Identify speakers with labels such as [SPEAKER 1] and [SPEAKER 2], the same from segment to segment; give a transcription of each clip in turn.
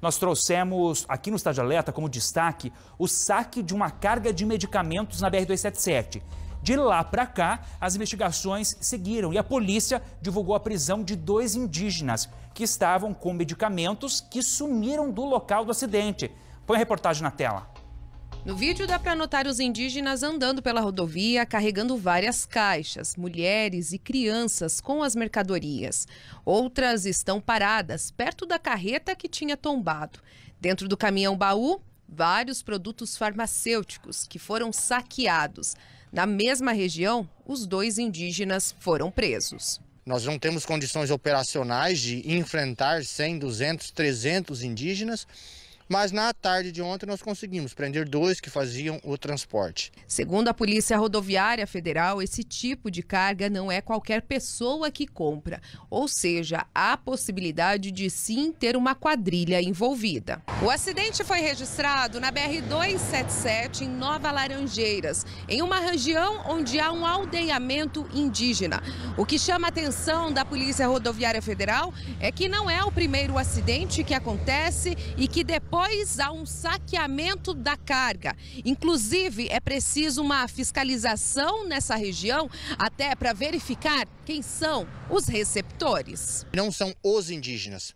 [SPEAKER 1] nós trouxemos aqui no Estádio Alerta como destaque o saque de uma carga de medicamentos na BR-277. De lá para cá, as investigações seguiram e a polícia divulgou a prisão de dois indígenas que estavam com medicamentos que sumiram do local do acidente. Põe a reportagem na tela.
[SPEAKER 2] No vídeo dá para notar os indígenas andando pela rodovia carregando várias caixas, mulheres e crianças com as mercadorias. Outras estão paradas perto da carreta que tinha tombado. Dentro do caminhão baú, vários produtos farmacêuticos que foram saqueados. Na mesma região, os dois indígenas foram presos.
[SPEAKER 3] Nós não temos condições operacionais de enfrentar 100, 200, 300 indígenas mas na tarde de ontem nós conseguimos prender dois que faziam o transporte.
[SPEAKER 2] Segundo a Polícia Rodoviária Federal, esse tipo de carga não é qualquer pessoa que compra, ou seja, há possibilidade de sim ter uma quadrilha envolvida. O acidente foi registrado na BR 277 em Nova Laranjeiras, em uma região onde há um aldeamento indígena. O que chama a atenção da Polícia Rodoviária Federal é que não é o primeiro acidente que acontece e que depois depois há um saqueamento da carga. Inclusive, é preciso uma fiscalização nessa região até para verificar quem
[SPEAKER 3] são os receptores. Não são os indígenas.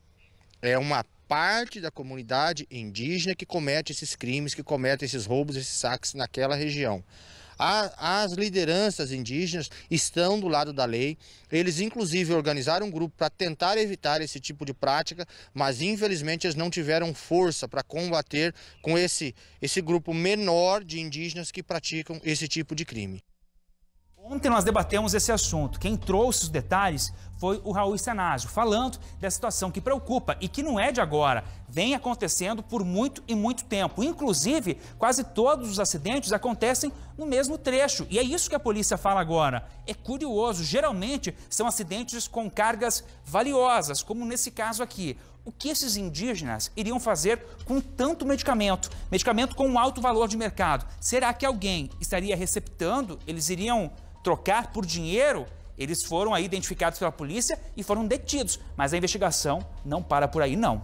[SPEAKER 3] É uma parte da comunidade indígena que comete esses crimes, que comete esses roubos, esses saques naquela região as lideranças indígenas estão do lado da lei. Eles, inclusive, organizaram um grupo para tentar evitar esse tipo de prática, mas infelizmente eles não tiveram força para combater com esse, esse grupo menor de indígenas que
[SPEAKER 1] praticam esse tipo de crime. Ontem nós debatemos esse assunto. Quem trouxe os detalhes foi o Raul Senazio, falando da situação que preocupa e que não é de agora, vem acontecendo por muito e muito tempo. Inclusive, quase todos os acidentes acontecem no mesmo trecho. E é isso que a polícia fala agora. É curioso, geralmente são acidentes com cargas valiosas, como nesse caso aqui. O que esses indígenas iriam fazer com tanto medicamento? Medicamento com um alto valor de mercado. Será que alguém estaria receptando? Eles iriam trocar por dinheiro, eles foram aí identificados pela polícia e foram detidos. Mas a investigação não para por aí, não.